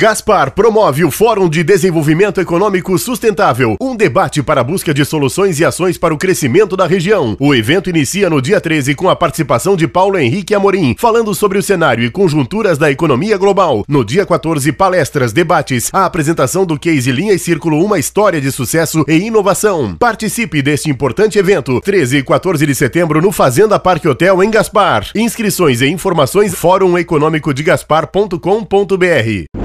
Gaspar promove o Fórum de Desenvolvimento Econômico Sustentável, um debate para a busca de soluções e ações para o crescimento da região. O evento inicia no dia 13 com a participação de Paulo Henrique Amorim, falando sobre o cenário e conjunturas da economia global. No dia 14, palestras, debates, a apresentação do case Linha e Círculo Uma História de Sucesso e Inovação. Participe deste importante evento, 13 e 14 de setembro, no Fazenda Parque Hotel em Gaspar. Inscrições e informações Gaspar.com.br.